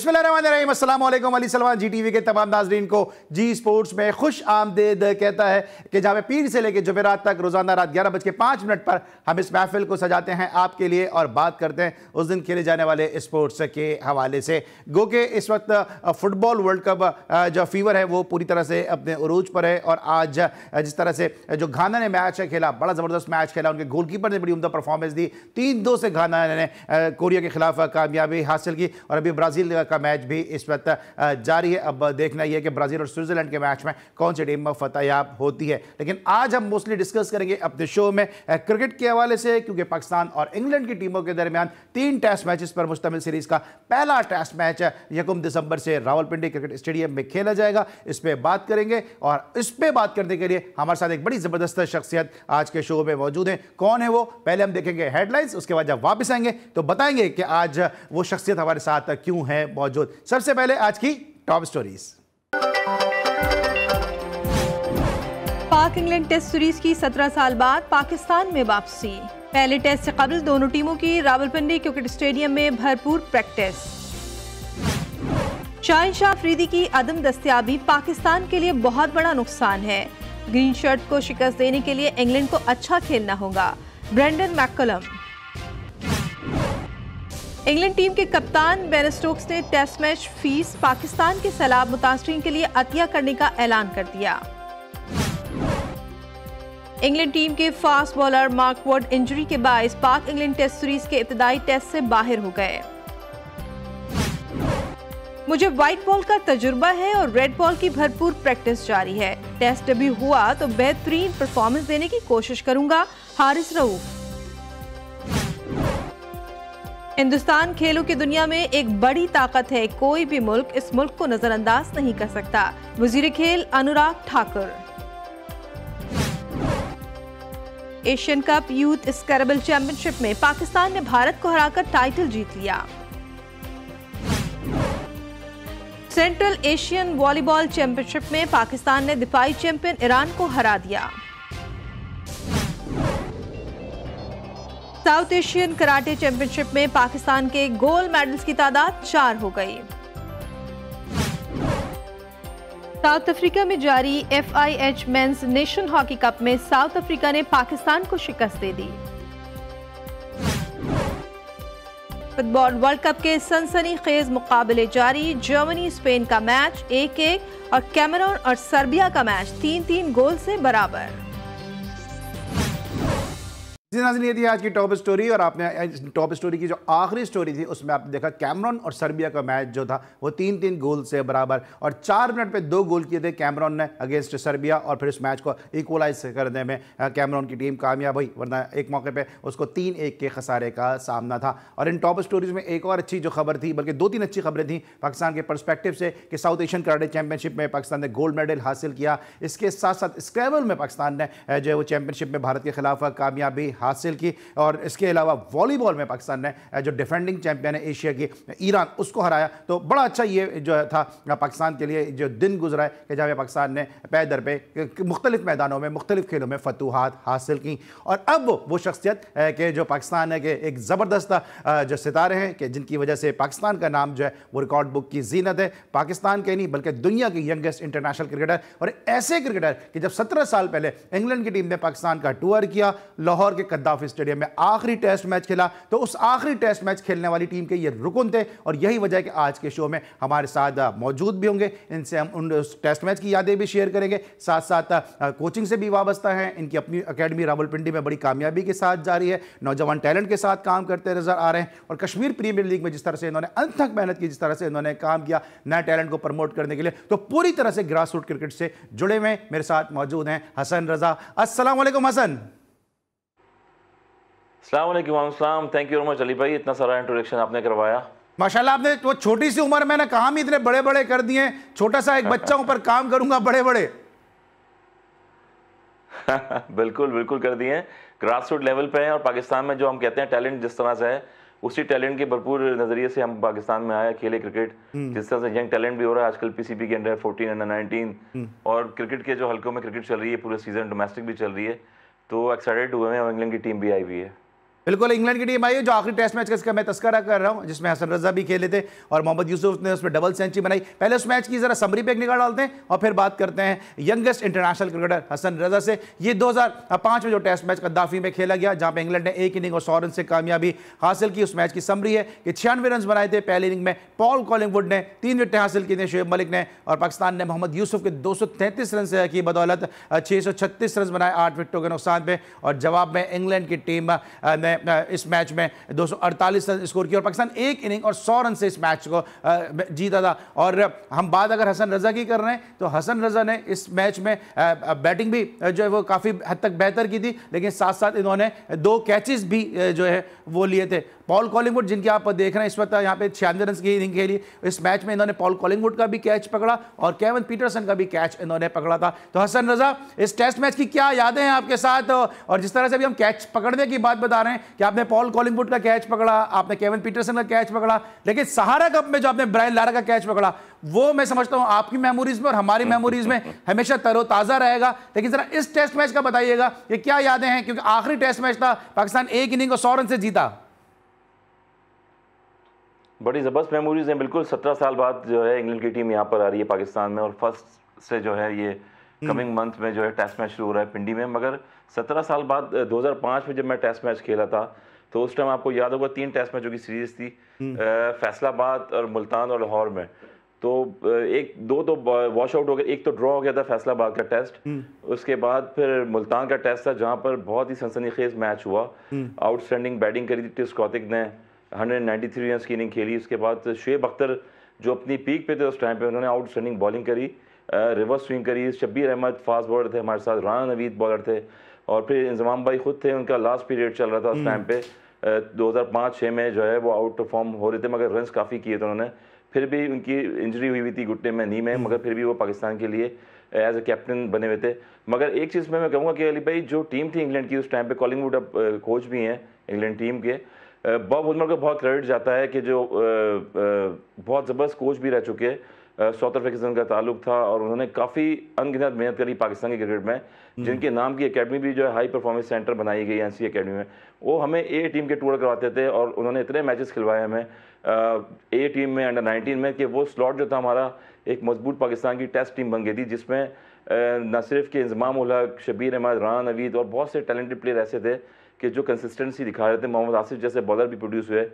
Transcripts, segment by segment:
बिस्मिल्लाम G T V के तमाम नाजरीन को जी स्पोर्ट्स में खुश आमदेद कहता है कि जहाँ पीर से लेकर जुमेरात तक रोज़ाना रात ग्यारह बज के पाँच मिनट पर हम इस महफिल को सजाते हैं आपके लिए और बात करते हैं उस दिन खेले जाने वाले स्पोर्ट्स के हवाले से गो के इस वक्त फुटबॉल वर्ल्ड कप जो फीवर है वो पूरी तरह से अपने अरूज पर है और आज जिस तरह से जो घाना ने मैच है खेला बड़ा ज़बरदस्त मैच खेला उनके गोलकीपर ने बड़ी उमदा परफॉर्मेंस दी तीन दो से घाना ने कोरिया के खिलाफ कामयाबी हासिल की और अभी ब्राज़ील का मैच भी इस वक्त जारी है अब देखना यह कि ब्राजील और स्विट्जरलैंड के मैच में कौन सी टीम फतेहयाब होती है लेकिन आज हम मोस्टली डिस्कस करेंगे अपने शो में क्रिकेट के हवाले से क्योंकि पाकिस्तान और इंग्लैंड की टीमों के दरमियान तीन टेस्ट मैचेस पर मुश्तमिल सीरीज का पहला टेस्ट मैच यकुम दिसंबर से रावलपिंडी क्रिकेट स्टेडियम में खेला जाएगा इस पर बात करेंगे और इस पर बात करने के लिए हमारे साथ एक बड़ी ज़बरदस्त शख्सियत आज के शो में मौजूद है कौन है वो पहले हम देखेंगे हेडलाइंस उसके बाद जब वापस आएंगे तो बताएंगे कि आज वो शख्सियत हमारे साथ क्यों है मौजूद सबसे पहले आज की top stories Pak England test series की 17 साल बाद पाकिस्तान में वापसी पहले टेस्ट से कबल दोनों टीमों की रावलपिंडी क्रिकेट स्टेडियम में भरपूर प्रैक्टिस शाहिन शाह अफरीदी की अदम दस्तियाबी पाकिस्तान के लिए बहुत बड़ा नुकसान है ग्रीन शर्ट को शिकस्त देने के लिए इंग्लैंड को अच्छा खेलना होगा ब्रेंडन मैकलम इंग्लैंड टीम के कप्तान बेन स्टोक्स ने टेस्ट मैच फीस पाकिस्तान के सैलाब मुता के लिए अतिया करने का ऐलान कर दिया इंग्लैंड टीम के fast bowler Mark Wood injury के बायस पाक इंग्लैंड टेस्ट सीरीज के इब्तदाई टेस्ट से बाहर हो गए मुझे व्हाइट बॉल का तजुर्बा है और रेड बॉल की भरपूर प्रैक्टिस जारी है टेस्ट अभी हुआ तो बेहतरीन परफॉर्मेंस देने की कोशिश करूंगा हारिस रऊफ हिंदुस्तान खेलों की दुनिया में एक बड़ी ताकत है कोई भी मुल्क इस मुल्क को नजरअंदाज नहीं कर सकता वजीर खेल Anurag Thakur Asian cup youth scrabble championship में पाकिस्तान ने भारत को हराकर टाइटल जीत लिया सेंट्रल एशियन वॉलीबॉल चैंपियनशिप में पाकिस्तान ने दिफाई चैंपियन ईरान को हरा दिया साउथ एशियन कराटे चैंपियनशिप में पाकिस्तान के गोल्ड मेडल्स की तादाद चार हो गई साउथ अफ्रीका में जारी F I H nation hockey cup में साउथ अफ्रीका ने पाकिस्तान को शिकस्त दे दी फुटबॉल वर्ल्ड कप के सनसनी खेज मुकाबले जारी जर्मनी स्पेन का मैच एक एक और कैमरून और सर्बिया का मैच तीन तीन गोल से बराबर ये थी आज की टॉप स्टोरी और आपने टॉप स्टोरी की जो आखिरी स्टोरी थी उसमें आपने देखा कैमरॉन और सर्बिया का मैच जो था वो तीन तीन गोल से बराबर और चार मिनट पे दो गोल किए थे कैमरॉन ने अगेंस्ट सर्बिया और फिर इस मैच को इक्वलाइज करने में कैमरॉन की टीम कामयाब हुई वरना एक मौके पर उसको तीन एक के खसारे का सामना था और इन टॉप स्टोरीज में एक और अच्छी जो खबर थी बल्कि दो तीन अच्छी खबरें थी पाकिस्तान के परस्पेक्टिव से कि साउथ एशियन कराटे चैंपियनशिप में पाकिस्तान ने गोल्ड मेडल हासिल किया इसके साथ साथ स्क्रैबल में पाकिस्तान ने जो है वो चैंपियनशिप में भारत के खिलाफ कामयाबी हासिल की और इसके अलावा वॉलीबॉल में पाकिस्तान ने जो डिफेंडिंग चैंपियन है एशिया की ईरान उसको हराया तो बड़ा अच्छा ये जो था पाकिस्तान के लिए जो दिन गुजरा है कि जहाँ पाकिस्तान ने पै दर पे मुख्तलिफ मैदानों में मुख्तलिफ खेलों में फतूहत हासिल की और अब वो शख्सियत के जो पाकिस्तान के एक ज़बरदस्त जो सितारे हैं कि जिनकी वजह से पाकिस्तान का नाम जो है वो रिकॉर्ड बुक की जीनत है पाकिस्तान के नहीं बल्कि दुनिया के यंगेस्ट इंटरनेशनल क्रिकेटर और ऐसे क्रिकेटर कि जब सत्रह साल पहले इंग्लैंड की टीम ने पाकिस्तान का टूर किया लाहौर के कद्दाफी स्टेडियम में आखिरी टेस्ट मैच खेला तो उस आखिरी टेस्ट मैच खेलने वाली टीम के ये रुकन थे और यही वजह है कि आज के शो में हमारे साथ मौजूद भी होंगे इनसे हम उन टेस्ट मैच की यादें भी शेयर करेंगे साथ साथ कोचिंग से भी वाबस्ता हैं इनकी अपनी अकेडमी रावलपिंडी में बड़ी कामयाबी के साथ जारी है नौजवान टैलेंट के साथ काम करते नजर आ रहे हैं और कश्मीर प्रीमियर लीग में जिस तरह से इन्होंने अनथक मेहनत की जिस तरह से इन्होंने काम किया नए टैलेंट को प्रमोट करने के लिए तो पूरी तरह से ग्रास रूट क्रिकेट से जुड़े हुए मेरे साथ मौजूद हैं हसन रजा असलम हसन सलाम थैंक यू मच अली भाई इतना सारा इंट्रोडक्शन आपने करवाया माशाल्लाह आपने वो छोटी सी उम्र में ना काम ही इतने बड़े बड़े कर दिए छोटा सा एक बच्चा हूँ पर काम करूंगा बड़े बड़े बिल्कुल बिल्कुल कर दिए ग्रास रूट लेवल पे हैं और पाकिस्तान में जो हम कहते हैं टैलेंट जिस तरह से है उसी टैलेंट के भरपूर नज़रिए से हम पाकिस्तान में आए खेले क्रिकेट हम्म। जिस तरह से यंग टैलेंट भी हो रहा है आजकल पीसीबी के अंडर 14 अंडर 19 और क्रिकेट के जो हल्कों में क्रिकेट चल रही है पूरे सीज़न डोमेस्टिक भी चल रही है तो एक्साइटेड हुए हैं और इंग्लैंड की टीम भी आई हुई है बिल्कुल इंग्लैंड की टीम आई है जो आखिरी टेस्ट मैच का मैं तस्करा कर रहा हूँ जिसमें हसन रजा भी खेले थे और मोहम्मद यूसुफ ने उसमें डबल सेंचुरी बनाई पहले उस मैच की जरा समरी पे एक निकाल डालते हैं और फिर बात करते हैं youngest international cricketer Hasan Raza से ये 2005 में जो टेस्ट मैच कद्दाफी में खेला गया जहाँ पर इंग्लैंड ने एक इनिंग और सौ रन से कामयाबी हासिल की उस मैच की समरी है कि छियानवे रन बनाए थे पहले इनिंग में पॉल कॉलिंगवुड ने तीन विकटें हासिल की थी शुएब मलिक ने और पाकिस्तान ने मोहम्मद यूसुफ के दो रन से की बदौलत छः रन बनाए आठ विकेटों के नुकसान पर और जवाब में इंग्लैंड की टीम ने में इस मैच में दो रन स्कोर किया और पाकिस्तान एक इनिंग और सौ रन से इस मैच को जीता था और हम बात अगर हसन रजा की कर रहे हैं तो हसन रजा ने इस मैच में बैटिंग भी जो है वो काफ़ी हद तक बेहतर की थी लेकिन साथ साथ इन्होंने दो कैचेस भी जो है वो लिए थे पॉल कॉलिंगवुड जिनके आप देख रहे हैं इस वक्त यहाँ पे छियानवे रन की इनिंग खेली इस मैच में इन्होंने पॉल कॉलिंगवुड का भी कैच पकड़ा और केवन पीटरसन का भी कैच इन्होंने पकड़ा था तो हसन रजा इस टेस्ट मैच की क्या यादें हैं आपके साथ और जिस तरह से अभी हम कैच पकड़ने की बात बता रहे हैं कि आपने पॉल कॉलिंगवुड का कैच पकड़ा आपने केवन पीटरसन का कैच पकड़ा लेकिन सहारा कप में जो आपने ब्रायन लारा का कैच पकड़ा वो मैं समझता हूं आपकी मेमोरीज में और हमारी मेमोरीज में हमेशा तरोताजा रहेगा लेकिन जरा इस टेस्ट मैच का बताइएगा कि क्या यादें हैं क्योंकि आखिरी टेस्ट मैच था पाकिस्तान एक इनिंग को सौ रन से जीता बड़ी ज़बरदस्त मेमोरीज हैं बिल्कुल सत्रह साल बाद जो है इंग्लैंड की टीम यहाँ पर आ रही है पाकिस्तान में और फर्स्ट से जो है ये कमिंग हम्म। मंथ में जो है टेस्ट मैच शुरू हो रहा है पिंडी में मगर सत्रह साल बाद 2005 में जब मैं टेस्ट मैच खेला था तो उस टाइम आपको याद होगा तीन टेस्ट मैचों की सीरीज थी हम्म। फैसलाबाद और मुल्तान और लाहौर में तो एक दो तो वॉश आउट हो गया एक तो ड्रॉ हो गया था फैसलाबाद का टेस्ट हम्म। उसके बाद फिर मुल्तान का टेस्ट था जहाँ पर बहुत ही सनसनीखेज मैच हुआ आउटस्टैंडिंग हम्म। बैटिंग करी थी टिस्कॉतिक ने 193 रन की इनिंग खेली उसके बाद शुएब अख्तर जो अपनी पीक पे थे उस टाइम पे उन्होंने आउटस्टैंडिंग बॉलिंग करी रिवर्स स्विंग करी शब्बीर अहमद फास्ट बॉलर थे हमारे साथ राना नवीद बॉलर थे और फिर इंजमाम भाई ख़ुद थे उनका लास्ट पीरियड चल रहा था उस टाइम हम्म। पे 2005-6 में जो है वो आउट ऑफ फॉर्म हो रहे थे मगर रन काफ़ी किए थे उन्होंने फिर भी उनकी इंजरी हुई हुई थी घुटने में नी में हम्म। मगर फिर भी वो पाकिस्तान के लिए एज ए कैप्टन बने हुए थे मगर एक चीज़ में मैं कहूँगा कि अली भाई जो टीम थी इंग्लैंड की उस टाइम पर कॉलिंगवुड अब कोच भी हैं इंग्लैंड टीम के बॉब उजमर को बहुत क्रेडिट जाता है कि जो बहुत ज़बरदस्त कोच भी रह चुके हैं साउथ अफ्रीका का ताल्लुक था और उन्होंने काफ़ी अनगिनत मेहनत करी पाकिस्तान के क्रिकेट में हम्म। जिनके नाम की एकेडमी भी जो है हाई परफॉर्मेंस सेंटर बनाई गई सी अकेडमी में वो हमें ए टीम के टूर करवाते थे और उन्होंने इतने मैचेस खिलवाए हमें ए टीम में अंडर 19 में कि वो स्लॉट जो था हमारा एक मजबूत पाकिस्तान की टेस्ट टीम बन गई थी जिसमें न सिर्फ के इंजमाम उलहक शबीर अहमद रान अवीद और बहुत से टैलेंटेड प्लेयर ऐसे थे कि जो कंसिस्टेंसी दिखा रहे थे मोहम्मद आसिफ जैसे बॉलर भी प्रोड्यूस हुए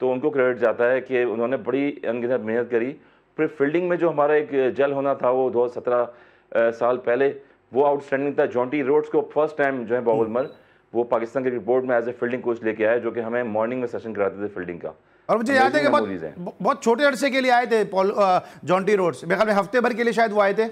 तो उनको क्रेडिट जाता है कि उन्होंने बड़ी अनगिनत मेहनत करी फिर फील्डिंग में जो हमारा एक जल होना था वो दो साल पहले वो आउटस्टैंडिंग था जॉन्टी रोड्स को फर्स्ट टाइम जो है बाबुल बाउलमल वो पाकिस्तान के बोर्ड में एज ए फील्डिंग कोच लेके आए जो कि हमें मॉर्निंग में सेशन कराते थे फील्डिंग का और मुझे याद है कि बहुत बहुत छोटे अरसे के लिए आए थे जॉन्टी रोड्स मेरे ख्याल में हफ्ते भर के लिए शायद वो आए थे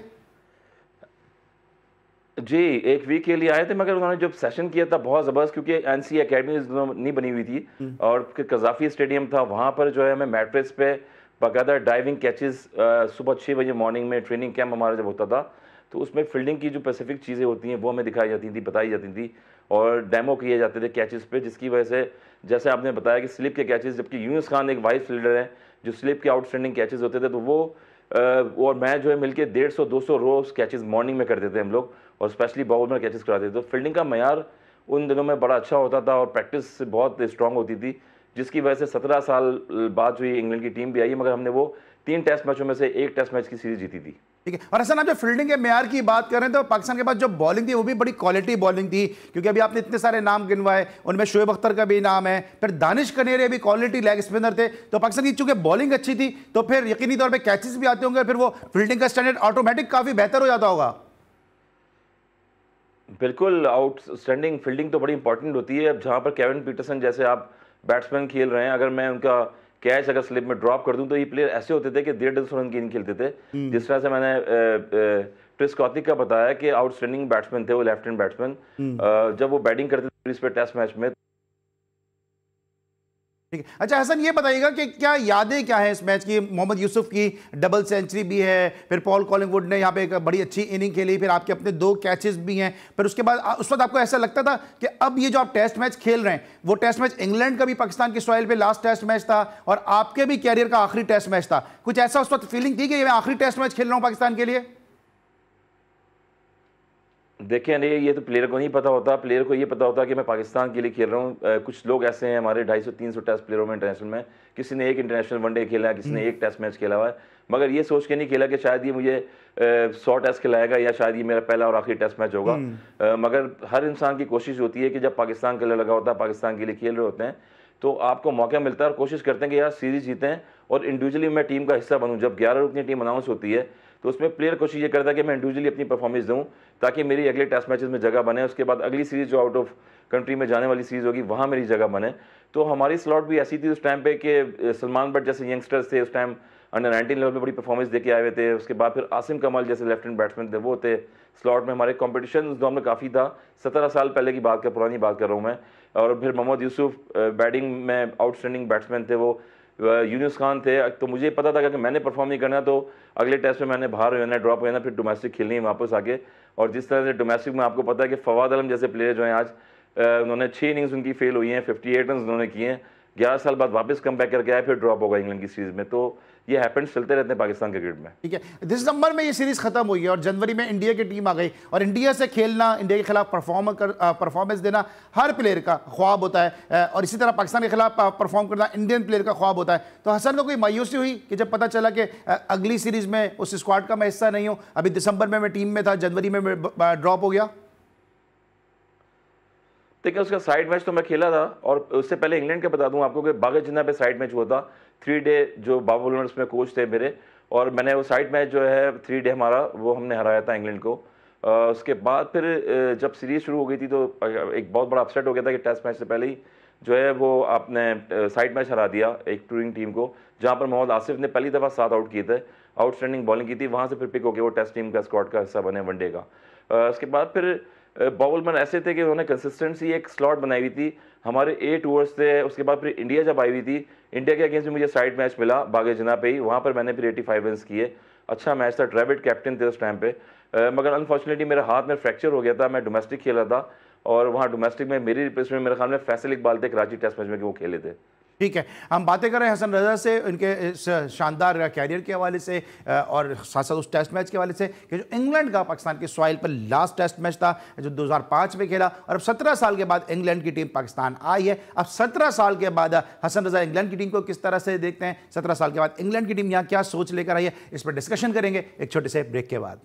जी एक वीक के लिए आए थे मगर उन्होंने जब सेशन किया था बहुत ज़बरदस्त क्योंकि एन सी अकेडमी नहीं बनी हुई थी हम्म। और कजाफी स्टेडियम था वहाँ पर जो है हमें मैट्रिक्स पे बाकायदा डाइविंग कैचेस सुबह छः बजे मॉर्निंग में ट्रेनिंग कैंप हमारा जब होता था तो उसमें फील्डिंग की जो पेसिफिक चीज़ें होती हैं वो हमें दिखाई जाती थी बताई जाती थी और डेमो किए जाते थे कैचेस पे जिसकी वजह से जैसे आपने बताया कि स्लिप के कैचेस जबकि यूनिस खान एक वाइस फील्डर हैं जो स्लिप के आउटस्टैंडिंग कैचेस होते थे तो वो और मैं जो है मिलकर डेढ़ सौ दो सौ रोज कैचेज़ मॉर्निंग में करते थे हम लोग और स्पेशली बॉल में कैचेस कराते थे तो फील्डिंग का मैार उन दिनों में बड़ा अच्छा होता था और प्रैक्टिस बहुत स्ट्रॉन्ग होती थी जिसकी वजह से सत्रह साल बाद जो इंग्लैंड की टीम भी आई मगर हमने वो तीन टेस्ट मैचों में से एक टेस्ट मैच की सीरीज जीती थी ठीक है और हसन आप जो फील्डिंग के मैार की बात कर रहे हैं तो पाकिस्तान के पास जो बॉलिंग थी वो भी बड़ी क्वालिटी बॉलिंग थी क्योंकि अभी आपने इतने सारे नाम गिनवाए उनमें शोएब अख्तर का भी नाम है फिर दानिश कनेरे भी क्वालिटी लेग स्पिनर थे तो पाकिस्तान की चूंकि बॉलिंग अच्छी थी तो फिर यकीनी तौर पर कैचेस भी आते होंगे फिर वो फील्डिंग का स्टैंडर्ड ऑटोमेटिक काफ़ी बेहतर हो जाता होगा बिल्कुल आउटस्टैंडिंग फील्डिंग तो बड़ी इंपॉर्टेंट होती है जहां पर केविन पीटरसन जैसे आप बैट्समैन खेल रहे हैं अगर मैं उनका कैच अगर स्लिप में ड्रॉप कर दूं तो ये प्लेयर ऐसे होते थे कि डेढ़ डेढ़ सौ रन की खेलते थे हम्म। जिस तरह से मैंने क्रिस कौतिक का बताया कि आउटस्टैंडिंग बैट्समैन थे वो लेफ्ट हैंड बैट्समैन जब वो बैटिंग करते थे पे टेस्ट मैच में ठीक है अच्छा हसन ये बताइएगा कि क्या यादें क्या हैं इस मैच की मोहम्मद यूसुफ की डबल सेंचुरी भी है फिर पॉल कॉलिंगवुड ने यहाँ पे एक बड़ी अच्छी इनिंग खेली फिर आपके अपने दो कैचेस भी हैं फिर उसके बाद उस वक्त आपको ऐसा लगता था कि अब ये जो आप टेस्ट मैच खेल रहे हैं वो टेस्ट मैच इंग्लैंड का भी पाकिस्तान की सॉइल पर लास्ट टेस्ट मैच था और आपके भी कैरियर का आखिरी टेस्ट मैच था कुछ ऐसा उस वक्त फीलिंग थी कि मैं आखिरी टेस्ट मैच खेल रहा हूँ पाकिस्तान के लिए देखें अरे ये तो प्लेयर को नहीं पता होता प्लेयर को ये पता होता कि मैं पाकिस्तान के लिए खेल रहा हूँ कुछ लोग ऐसे हैं हमारे ढाई सौ तीन सौ टेस्ट प्लेयरों में इंटरनेशनल में किसी ने एक इंटरनेशनल वनडे खेला है किसी ने हम्म। एक टेस्ट मैच खेला हुआ है मगर ये सोच के नहीं खेला कि शायद ये मुझे सौ टेस्ट खिलाएगा या शायद ये मेरा पहला और आखिरी टेस्ट मैच होगा हम्म। मगर हर इंसान की कोशिश होती है कि जब पाकिस्तान के लिए लगा होता है पाकिस्तान के लिए खेल रहे होते हैं तो आपको मौका मिलता है और कोशिश करते हैं कि यार सीरीज जीतें और इंडिविजुअली मैं टीम का हिस्सा बनूँ जब ग्यारह रुकनी टीम अनाउंस होती है तो उसमें प्लेयर कोशिश ये करता है कि मैं इंडिविजुअली अपनी परफॉर्मेंस दूँ ताकि मेरी अगले टेस्ट मैचेस में जगह बने उसके बाद अगली सीरीज़ जो आउट ऑफ कंट्री में जाने वाली सीरीज़ होगी वहाँ मेरी जगह बने तो हमारी स्लॉट भी ऐसी थी उस टाइम पर कि सलमान बट जैसे यंगस्टर्स थे उस टाइम अंडर नाइनटीन लेवल पर बड़ी परफॉर्मेंस देके आए हुए थे उसके बाद फिर आसिम कमाल जैसे लेफ्ट हैंड बैट्समैन थे वो थे स्लॉट में हमारे कॉम्पिटिशन उस दौर में काफ़ी था सत्रह साल पहले की बात कर पुरानी बात कर रहा हूँ मैं और फिर मोहम्मद यूसुफ बैटिंग में आउटस्टैंडिंग बैट्समैन थे वो यूनिस खान थे तो मुझे पता था कि मैंने परफॉर्म नहीं करना तो अगले टेस्ट में मैंने बाहर हो जाना ड्रॉप हो जाना फिर डोमेस्टिक खेलनी है वापस आके और जिस तरह से डोमेस्टिक में आपको पता है कि फवाद आलम जैसे प्लेयर जो हैं आज उन्होंने छः इनिंग्स उनकी फेल हुई हैं फिफ्टी एट रन उन्होंने किए हैं ग्यारह साल बाद वापस कम करके आए फिर ड्रॉप होगा इंग्लैंड की सीरीज़ में तो ये हैपेंस चलते रहते हैं पाकिस्तान क्रिकेट में ठीक है दिसंबर में ये सीरीज खत्म हुई है और जनवरी में इंडिया की टीम आ गई और इंडिया से खेलना इंडिया के खिलाफ परफॉर्म कर परफॉर्मेंस देना हर प्लेयर का ख्वाब होता है और इसी तरह पाकिस्तान के खिलाफ परफॉर्म करना इंडियन प्लेयर का ख्वाब होता है तो हसन को कोई मायूसी हुई कि जब पता चला कि अगली सीरीज में उस स्क्वाड का मैं हिस्सा नहीं हूँ अभी दिसंबर में मैं टीम में था जनवरी में ड्रॉप हो गया देखिए उसका साइड मैच तो मैं खेला था और उससे पहले इंग्लैंड के बता दूं आपको कि बागे जिन्ना पे साइड मैच हुआ था थ्री डे जो बाबुल में कोच थे मेरे और मैंने वो साइड मैच जो है थ्री डे हमारा वो हमने हराया था इंग्लैंड को आ, उसके बाद फिर जब सीरीज शुरू हो गई थी तो एक बहुत बड़ा अपसेट हो गया था कि टेस्ट मैच से पहले ही जो है वो आपने साइड मैच हरा दिया एक टूरिंग टीम को जहाँ पर मोहम्मद आसिफ ने पहली दफ़ा सात आउट किए थे आउटस्टैंडिंग बॉलिंग की थी वहाँ से फिर पिक होकर वो टेस्ट टीम का स्क्वाड का हिस्सा बने वनडे का आ, उसके बाद फिर बाउलमैन ऐसे थे कि उन्होंने कंसिस्टेंसी एक स्लॉट बनाई हुई थी हमारे एट ओवर्स थे उसके बाद फिर इंडिया जब आई हुई थी इंडिया के अगेंस्ट मुझे साइड मैच मिला बागे जना पे ही वहाँ पर मैंने फिर एटी फाइव रन किए अच्छा मैच था ट्रेविड कैप्टन थे उस टाइम पे मगर अनफॉर्चुनेटली मेरा हाथ में फ्रैक्चर हो गया था मैं डोमेस्टिक खेला था और वहाँ डोमेस्टिक में मेरी रिप्लेसमेंट मेरे ख्याल में फैसल इकबाल थे कराची टेस्ट मैच में कि वो खेले थे ठीक है हम बातें कर रहे हैं हसन रजा से उनके शानदार कैरियर के हवाले से और साथ साथ उस टेस्ट मैच के हवाले से कि जो इंग्लैंड का पाकिस्तान की सॉइल पर लास्ट टेस्ट मैच था जो 2005 में खेला और अब 17 साल के बाद इंग्लैंड की टीम पाकिस्तान आई है अब 17 साल के बाद हसन रजा इंग्लैंड की टीम को किस तरह से देखते हैं सत्रह साल के बाद इंग्लैंड की टीम यहाँ क्या सोच लेकर आई है इस पर डिस्कशन करेंगे एक छोटे से ब्रेक के बाद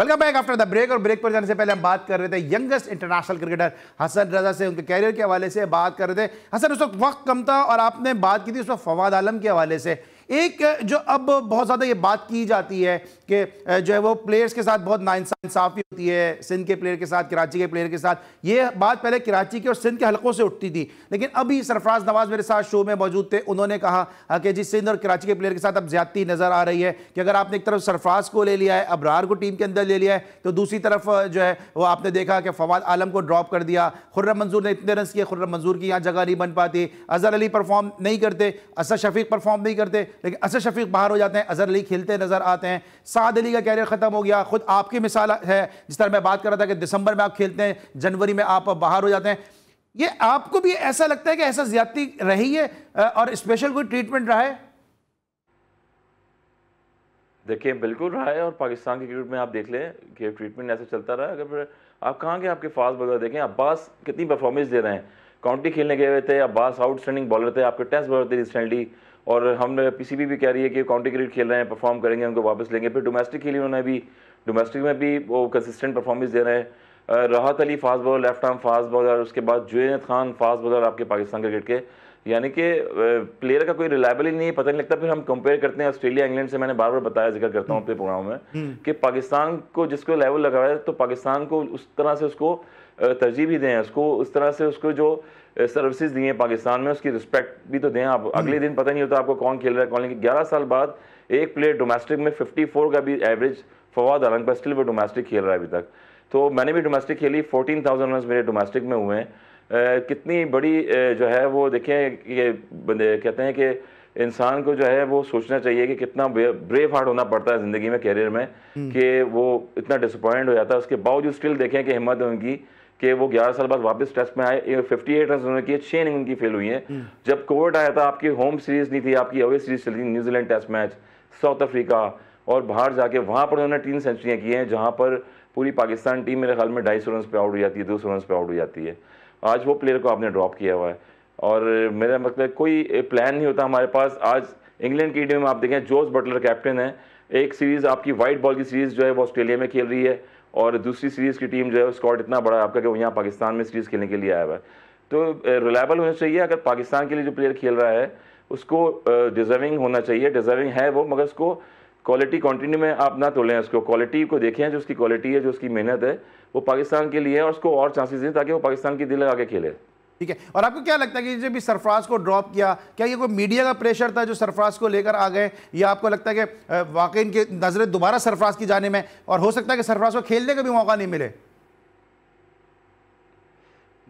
welcome back after the break और ब्रेक पर जाने से पहले हम बात कर रहे थे youngest international cricketer Hasan Raza से उनके कैरियर के हवाले से बात कर रहे थे हसन उस वक्त कम था और आपने बात की थी उस वक्त फवाद आलम के हवाले से एक जो अब बहुत ज़्यादा ये बात की जाती है कि जो है वो प्लेयर्स के साथ बहुत नाइंसाफी होती है सिंध के प्लेयर के साथ कराची के प्लेयर के साथ ये बात पहले कराची के और सिंध के हलकों से उठती थी लेकिन अभी सरफराज नवाज मेरे साथ शो में मौजूद थे उन्होंने कहा कि जी सिंध और कराची के प्लेयर के साथ अब ज्यादती नज़र आ रही है कि अगर आपने एक तरफ सरफराज को ले लिया है अबरार को टीम के अंदर ले लिया है तो दूसरी तरफ जो है वो आपने देखा कि फवाद आलम को ड्रॉप कर दिया खुर्रम मंजूर ने इतने रन किए खुर्रम मंजूर की यहाँ जगह नहीं बन पाती अजहर अली परफॉर्म नहीं करते असद शफीक परफॉर्म नहीं करते लेकिन असर शफीक बाहर हो जाते हैं अजहर अली खेलते नजर आते हैं साद अली का कैरियर ख़त्म हो गया खुद आपकी मिसाल है जिस तरह मैं बात कर रहा था कि दिसंबर में आप खेलते हैं जनवरी में आप बाहर हो जाते हैं ये आपको भी ऐसा लगता है कि ऐसा ज्यादती रही है और स्पेशल कोई ट्रीटमेंट रहा है देखिए बिल्कुल रहा है और पाकिस्तान के क्रिकेट में आप देख लें कि ट्रीटमेंट ऐसे चलता रहा अगर आप कहाँ के आपके फास्ट बॉलर देखें अब्बास कितनी परफॉर्मेंस दे रहे हैं काउंटी खेलने गए हुए थे अब्बास आउटस्टैंडिंग बॉलर थे आपके टेस्ट बॉलर थे रिसेंटली और हम पीसीबी भी कह रही है कि काउंटी क्रिकेट खेल रहे हैं परफॉर्म करेंगे उनको वापस लेंगे फिर डोमेस्टिक खेली उन्होंने भी डोमेस्टिक में भी वो कंसिस्टेंट परफॉर्मेंस दे रहे हैं Rahat Ali fast bowler left arm fast bowler उसके बाद जुनेद खान फास्ट बॉलर आपके पाकिस्तान क्रिकेट के यानी कि प्लेयर का कोई रिलायबल ही नहीं पता नहीं लगता फिर हम कंपेयर करते हैं ऑस्ट्रेलिया इंग्लैंड से मैंने बार बार बताया जिक्र करता हूँ अपने प्रोग्राम में हम्म। कि पाकिस्तान को जिसको लेवल लगाया तो पाकिस्तान को उस तरह से उसको तरजीह भी दें उसको उस तरह से उसको जो सर्विसेज दी हैं पाकिस्तान में उसकी रिस्पेक्ट भी तो दें आप अगले दिन पता नहीं होता आपको कौन खेल रहा है कौन नहीं ग्यारह साल बाद एक प्लेयर डोमेस्टिक में 54 का भी एवरेज फवाद आलंग पर स्टिल वो डोमेस्टिक खेल रहा है अभी तक तो मैंने भी डोमेस्टिक खेली फोर्टीन थाउजेंड रन मेरे डोमेस्टिक में हुए हैं कितनी बड़ी जो है वो देखें ये बंदे कहते हैं कि इंसान को जो है वो सोचना चाहिए कि कितना ब्रेव हार्ट होना पड़ता है ज़िंदगी में कैरियर में हम्म। कि वो इतना डिसअपॉइंट हो जाता है उसके बावजूद स्टिल देखें कि हिम्मत उनकी कि वो 11 साल बाद वापस टेस्ट में आए 58 रन उन्होंने किए छः इनिंग उनकी फेल हुई हैं हम्म। जब कोविड आया था आपकी होम सीरीज नहीं थी आपकी अवे सीरीज चली New Zealand test match South Africa और बाहर जाके वहाँ पर उन्होंने तीन सेंचुरियाँ की हैं जहाँ पर पूरी पाकिस्तान टीम मेरे ख्याल में ढाई सौ रन पर आउट हो जाती है दो सौ रन पर आउट हो जाती है आज वो प्लेयर को आपने ड्रॉप किया हुआ है और मेरा मतलब कोई प्लान नहीं होता हमारे पास आज इंग्लैंड की टीम में आप देखें जोस बटलर कैप्टन है एक सीरीज़ आपकी वाइट बॉल की सीरीज़ जो है वो ऑस्ट्रेलिया में खेल रही है और दूसरी सीरीज़ की टीम जो है स्कॉट इतना बड़ा है आपका कि वो यहाँ पाकिस्तान में सीरीज़ खेलने के लिए आया हुआ है तो रिलायबल होना चाहिए अगर पाकिस्तान के लिए जो प्लेयर खेल रहा है उसको डिजर्विंग होना चाहिए डिजर्विंग है वो मगर उसको क्वालिटी कंटिन्यू में आप ना तोलें उसको क्वालिटी को देखें जो उसकी क्वालिटी है जो उसकी मेहनत है वो पाकिस्तान के लिए है और उसको और चांसेस दें ताकि वो पाकिस्तान की दिल लगा के खेले ठीक है और आपको क्या लगता है कि जब सरफराज को ड्रॉप किया क्या ये कोई मीडिया का प्रेशर था जो सरफराज को लेकर आ गए या आपको लगता है कि वाकई इनके नज़रें दोबारा सरफराज की जाने में और हो सकता है कि सरफराज को खेलने का भी मौका नहीं मिले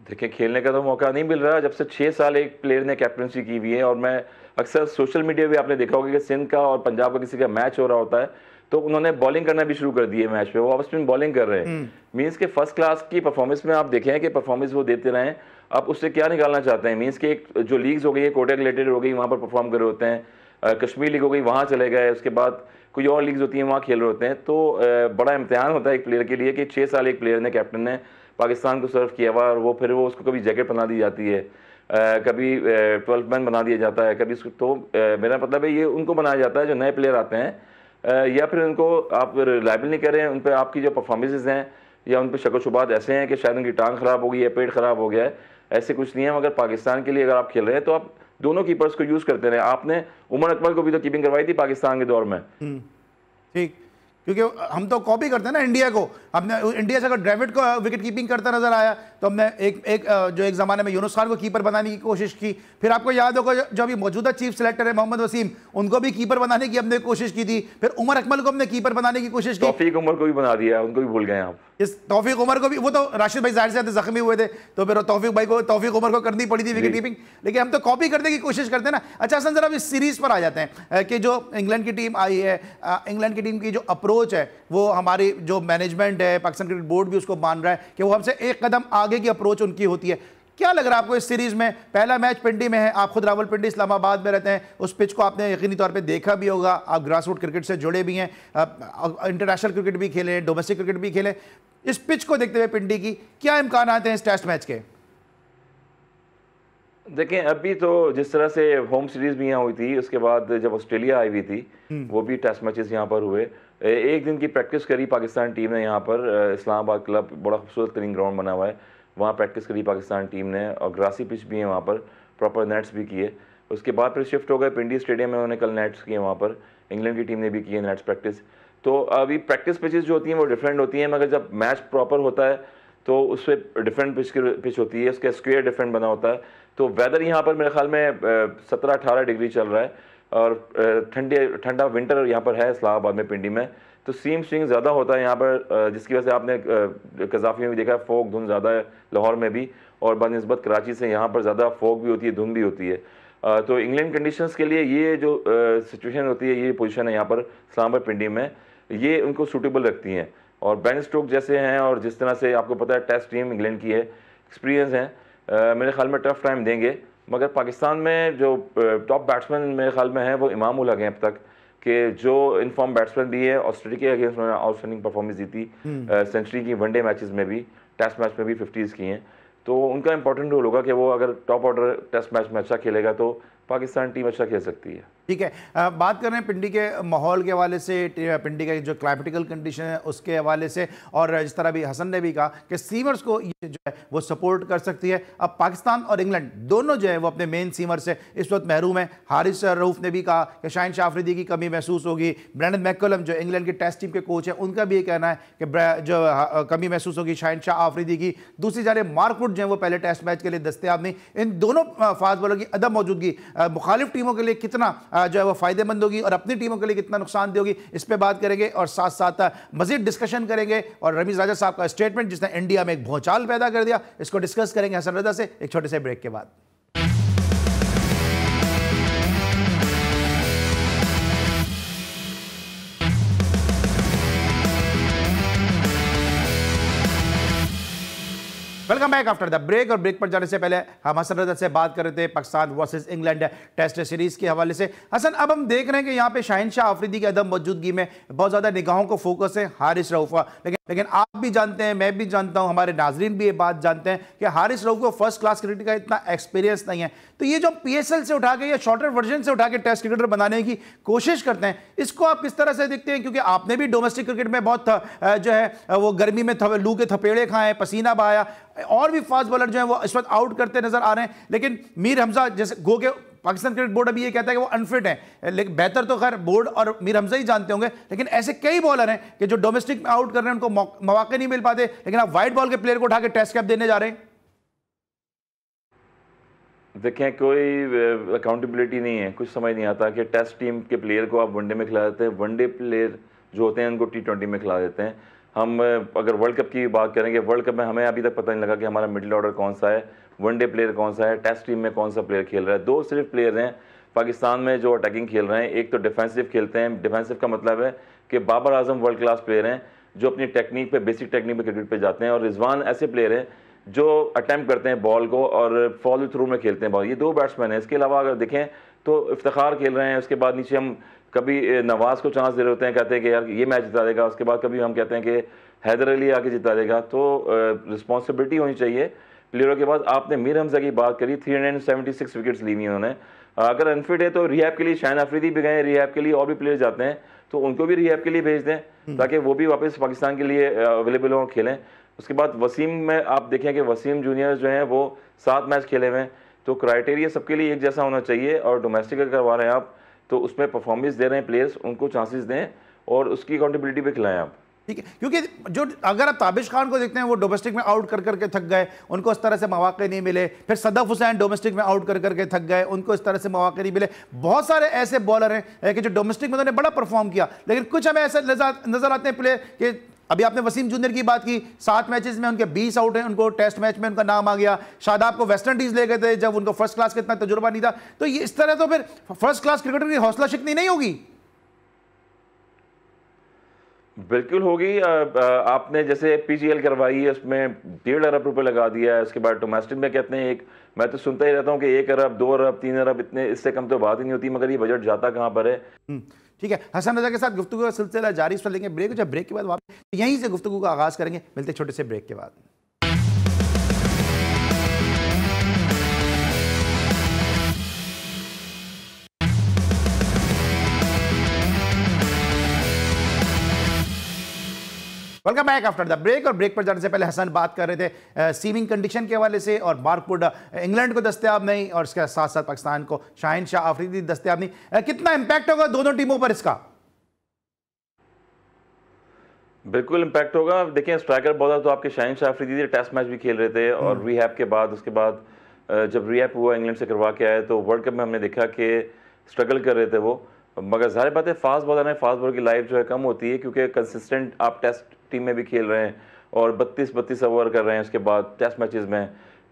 देखिए खेलने का तो मौका नहीं मिल रहा जब से छः साल एक प्लेयर ने कैप्टनसी की हुई है और मैं अक्सर सोशल मीडिया भी आपने देखा होगा कि सिंध का और पंजाब का किसी का मैच हो रहा होता है तो उन्होंने बॉलिंग करना भी शुरू कर दी है मैच पे वो ऑफ स्पिन बॉलिंग कर रहे हैं मीन्स के फर्स्ट क्लास की परफॉर्मेंस में आप देखें कि परफॉर्मेंस वो देते रहे हैं आप उससे क्या निकालना चाहते हैं मीन्स कि एक जो लीग्स हो गई है कोटा रिलेटेड हो गई वहाँ पर परफॉर्म कर रहे होते हैं कश्मीर लीग हो गई वहाँ चले गए उसके बाद कोई और लीग्स होती हैं वहाँ खेल रहे होते हैं तो बड़ा इम्तहान होता है एक प्लेयर के लिए कि छः साल एक प्लेयर ने कैप्टन ने पाकिस्तान को सर्व किया हुआ और वो फिर वो उसको कभी जैकेट बना दी जाती है कभी ट्वेल्थ मैन बना दिया जाता है कभी उसको तो मेरा मतलब है ये उनको बनाया जाता है जो नए प्लेयर आते हैं या फिर उनको आप रिलायबल नहीं करें उन पर आपकी जो परफॉर्मेंसेज हैं या उन पर शको शुबात ऐसे हैं कि शायद उनकी टांग ख़राब हो गई है पेट ख़राब हो गया है ऐसे कुछ नहीं है मगर पाकिस्तान के लिए अगर आप खेल रहे हैं तो आप दोनों कीपर्स को यूज़ करते रहे आपने उमर अकबर को भी तो कीपिंग करवाई थी पाकिस्तान के दौर में हम्म, ठीक क्योंकि हम तो कॉपी करते हैं ना इंडिया को हमने इंडिया से अगर ड्रेविड को विकेट कीपिंग करता नजर आया तो हमने एक एक जो एक ज़माने में यूनुस खान को कीपर बनाने की कोशिश की फिर आपको याद होगा जो अभी मौजूदा चीफ सेलेक्टर है मोहम्मद वसीम उनको भी कीपर बनाने की हमने कोशिश की थी फिर उमर अकमल को हमने कीपर बनाने की कोशिश की तोफीक उमर को भी बना दिया उनको भी भूल गए आप इस तोफीक उमर को भी वो तो राशिद भाई जाहिर से जख्मी हुए थे तो फिर तोफीक भाई को तोफीक उमर को करनी पड़ी थी विकेट कीपिंग लेकिन हम तो कॉपी करने की कोशिश करते हैं ना अच्छा सर अब इस सीरीज पर आ जाते हैं कि जो इंग्लैंड की टीम आई है इंग्लैंड की टीम की जो अप्रोच है वो हमारी जो मैनेजमेंट है पाकिस्तान क्रिकेट बोर्ड भी उसको मान रहा है कि वो हमसे एक कदम आगे आगे की अप्रोच उनकी होती है क्या लग रहा है आपको इस सीरीज में पहला मैच पिंडी में है आप खुद रावलपिंडी इस्लामाबाद में रहते हैं उस पिच को आपने यकीनी तौर पे देखा भी होगा आप ग्रास रूट क्रिकेट से जुड़े भी हैं इंटरनेशनल क्रिकेट भी खेले डोमेस्टिक क्रिकेट भी खेले इस पिच को देखते हुए पिंडी की क्या इम्कान आते हैं इस टेस्ट मैच के देखें अभी तो जिस तरह से होम सीरीज भी यहाँ हुई थी उसके बाद जब ऑस्ट्रेलिया आई हुई थी हम्म। वो भी टेस्ट मैचेस यहाँ पर हुए एक दिन की प्रैक्टिस करी पाकिस्तान टीम ने यहाँ पर इस्लामाबाद क्लब बड़ा खूबसूरत तरीन ग्राउंड बना हुआ है वहाँ प्रैक्टिस करी पाकिस्तान टीम ने और ग्रासी पिच भी है वहाँ पर प्रॉपर नेट्स भी किए उसके बाद फिर शिफ्ट हो गए पिंडी स्टेडियम में उन्होंने कल नेट्स किए वहाँ पर इंग्लैंड की टीम ने भी किए नेट्स प्रैक्टिस तो अभी प्रैक्टिस पिचेस जो होती हैं वो डिफरेंट होती हैं मगर जब मैच प्रॉपर होता है तो उस पर डिफरेंट पिच की पिच होती है उसका स्क्वेयर डिफरेंट बना होता है तो वेदर यहाँ पर मेरे ख्याल में सत्रह अठारह डिग्री चल रहा है और ठंडे ठंडा विंटर यहाँ पर है इस्लामाबाद में पिंडी में तो सीम स्विंग ज़्यादा होता है यहाँ पर जिसकी वजह से आपने कजाफी में भी देखा है फोक धुन ज़्यादा है लाहौर में भी और बनस्बत कराची से यहाँ पर ज़्यादा फोक भी होती है धुन भी होती है तो इंग्लैंड कंडीशन के लिए ये जो सिचुएशन होती है ये पोजिशन है यहाँ पर इस्लामाबाद पिंडी में ये उनको सूटेबल रखती हैं और बैन स्ट्रोक जैसे हैं और जिस तरह से आपको पता है टेस्ट टीम इंग्लैंड की है एक्सपीरियंस है मेरे ख्याल में टफ टाइम देंगे मगर पाकिस्तान में जो टॉप बैट्समैन मेरे ख्याल में हैं वो इमाम उल हैं अब तक कि जो इनफॉर्म बैट्समैन भी है ऑस्ट्रेलिया के अगेंस्ट उन्होंने आउटस्टैंडिंग परफॉर्मेंस दी थी सेंचुरी हम्म। की वनडे मैचेस में भी टेस्ट मैच में भी फिफ्टीज़ की हैं तो उनका इंपॉर्टेंट रोल होगा कि वो अगर टॉप ऑर्डर टेस्ट मैच में अच्छा खेलेगा तो पाकिस्तान टीम अच्छा खेल सकती है ठीक है बात कर रहे हैं पिंडी के माहौल के हवाले से पिंडी का जो क्लाइमेटिकल कंडीशन है उसके हवाले से और जिस तरह भी हसन ने भी कहा कि सीमर्स को ये जो है वो सपोर्ट कर सकती है अब पाकिस्तान और इंग्लैंड दोनों जो है वो अपने मेन सीमर से इस वक्त महरूम है हारिस रऊफ ने भी कहा कि शाहिन आफरीदी की कमी महसूस होगी ब्रैंड मैकुलम जो इंग्लैंड के टेस्ट टीम के कोच हैं उनका भी ये कहना है कि जो कमी महसूस होगी शाहिन शाह आफरीदी की दूसरी जाने मार्कवुड जो है वो पहले टेस्ट मैच के लिए दस्तियाब नहीं इन दोनों फास्ट बॉलर की अदम मौजूदगी मुखालिफ टीमों के लिए कितना जो है वो फ़ायदेमंद होगी और अपनी टीमों के लिए कितना नुकसान होगी इस पर बात करेंगे और साथ साथ मजीद डिस्कशन करेंगे और रमीज राजा साहब का स्टेटमेंट जिसने इंडिया में एक भौचाल पैदा कर दिया इसको डिस्कस करेंगे हसन रजा से एक छोटे से ब्रेक के बाद welcome back after the break और ब्रेक पर जाने से पहले हम हसन रजत से बात कर रहे थे Pakistan versus England test series के हवाले से हसन अब हम देख रहे हैं कि यहाँ पे शाहिन शाह आफरीदी की अदम मौजूदगी में बहुत ज़्यादा निगाहों को फोकस है हारिस रऊफ़ा लेकिन लेकिन आप भी जानते हैं मैं भी जानता हूँ हमारे नाजरीन भी ये बात जानते हैं कि हारिस रऊफ को फर्स्ट क्लास क्रिकेट का इतना एक्सपीरियंस नहीं है तो ये जो पी से उठा के या शॉर्टर वर्जन से उठा के टेस्ट क्रिकेटर बनाने की कोशिश करते हैं इसको आप किस तरह से देखते हैं क्योंकि आपने भी डोमेस्टिक क्रिकेट में बहुत जो है वो गर्मी में लू के थपेड़े खाए पसीना बहाया और भी फास्ट बॉलर जो है वो इस वक्त आउट करते नजर आ रहे हैं लेकिन मीर हमजा जैसे गो के पाकिस्तान क्रिकेट बोर्ड अभी ये कहता है कि वो अनफिट है लेकिन बेहतर तो खैर बोर्ड और मीर हमजा ही जानते होंगे लेकिन ऐसे कई बॉलर हैं कि जो डोमेस्टिक में आउट कर रहे हैं उनको मौके नहीं मिल पाते लेकिन आप वाइट बॉल के प्लेयर को उठाकर टेस्ट कैप देने जा रहे हैं देखें कोई अकाउंटेबिलिटी नहीं है कुछ समझ नहीं आता कि टेस्ट टीम के प्लेयर को आप वनडे में खिला देते हैं वनडे प्लेयर जो होते हैं उनको टी ट्वेंटी में खिला देते हैं हम अगर वर्ल्ड कप की बात करेंगे वर्ल्ड कप में हमें अभी तक पता नहीं लगा कि हमारा मिडिल ऑर्डर कौन सा है वनडे प्लेयर कौन सा है टेस्ट टीम में कौन सा प्लेयर खेल रहा है दो सिर्फ प्लेयर हैं पाकिस्तान में जो अटैकिंग खेल रहे हैं एक तो डिफेंसिव खेलते हैं डिफेंसिव का मतलब है कि Babar Azam world class player हैं जो अपनी टेक्निक पे बेसिक टेक्निक पे क्रिकेट पे जाते हैं और रिजवान ऐसे प्लेयर हैं जो अटैम्प्ट करते हैं बॉल को और फॉलो थ्रू में खेलते हैं बॉल ये दो बैट्समैन हैं इसके अलावा अगर देखें तो इफ्तार खेल रहे हैं उसके बाद नीचे हम कभी नवाज को चांस दे रहे होते हैं कहते हैं कि यार ये मैच जिता देगा उसके बाद कभी हम कहते हैं कि हैदर अली आके जिता देगा तो रिस्पॉन्सिबिलिटी होनी चाहिए प्लेयरों के बाद आपने मीर हमजा की बात करी 376 विकेट्स ली हुई उन्होंने अगर अनफिट है तो रिहैब के लिए शाहन अफरीदी भी गए रिहाब के लिए और भी प्लेयर जाते हैं तो उनको भी रिहाब के लिए भेज दें हम्म। ताकि वो भी वापस पाकिस्तान के लिए अवेलेबल हों खेलें उसके बाद वसीम में आप देखें कि वसीम जूनियर जो हैं वो सात मैच खेले हुए हैं तो क्राइटेरिया सबके लिए एक जैसा होना चाहिए और डोमेस्टिक करवा रहे हैं आप तो उसमें परफॉर्मेंस दे रहे हैं प्लेयर्स उनको चांसेस दें और उसकी अकाउंटेबिलिटी भी खिलाएं आप ठीक है क्योंकि जो अगर आप ताबिश खान को देखते हैं वो डोमेस्टिक में आउट कर करके थक गए उनको इस तरह से मौाक़े नहीं मिले फिर सदफ हुसैन डोमेस्टिक में आउट कर करके थक गए उनको इस तरह से मौाक़े नहीं मिले बहुत सारे ऐसे बॉलर हैं कि जो डोमेस्टिक में उन्होंने बड़ा परफॉर्म किया लेकिन कुछ हमें ऐसे नज़र आते हैं प्लेयर कि अभी आपने वसीम जुंदर की बात की सात मैचेस में उनके 20 आउट हैं उनको टेस्ट मैच में उनका नाम आ गया शायद आपको वेस्ट इंडीज ले गए थे जब उनको फर्स्ट क्लास का इतना तजुर्बा नहीं था तो ये इस तरह तो फिर फर्स्ट क्लास क्रिकेटर की हौसला शिकनी नहीं होगी बिल्कुल होगी आपने जैसे पीजीएल करवाई है उसमें डेढ़ अरब रुपए लगा दिया है उसके बाद डोमेस्टिक में कहते हैं एक मैं तो सुनता ही रहता हूं कि एक अरब दो अरब तीन अरब इतने इससे कम तो बात ही नहीं होती मगर ये बजट जाता कहां पर है हम्म। ठीक है हसन रजा के साथ गुफ्तु का सिलसिला जारी इस पर लेंगे ब्रेक जब ब्रेक के बाद वापस तो यहीं से गुफ्तु का आगाज़ करेंगे मिलते छोटे से ब्रेक के बाद welcome back after the break और ब्रेक पर जाने से पहले हसन बात कर रहे थे सीमिंग कंडीशन के हवाले से और मार्कवुड इंग्लैंड को दस्तियाब नहीं और इसके साथ साथ पाकिस्तान को शाहिन शाह आफरीदी दस्तियाब नहीं कितना इम्पैक्ट होगा दोनों टीमों पर इसका बिल्कुल इम्पैक्ट होगा देखिए स्ट्राइकर बॉलर तो आपके शाहिन शाह आफरीदी टेस्ट मैच भी खेल रहे थे और हैप हम्म। के बाद उसके बाद जब हैप हुआ इंग्लैंड से करवा के आए तो वर्ल्ड कप में हमने देखा कि स्ट्रगल कर रहे थे वो मगर ज़ाहिर बात है फास्ट बॉलर है फास्ट बॉलर की लाइफ जो है कम होती है क्योंकि कंसिस्टेंट आप टेस्ट टीम में भी खेल रहे हैं और बत्तीस बत्तीस ओवर कर रहे हैं उसके बाद टेस्ट मैचेस में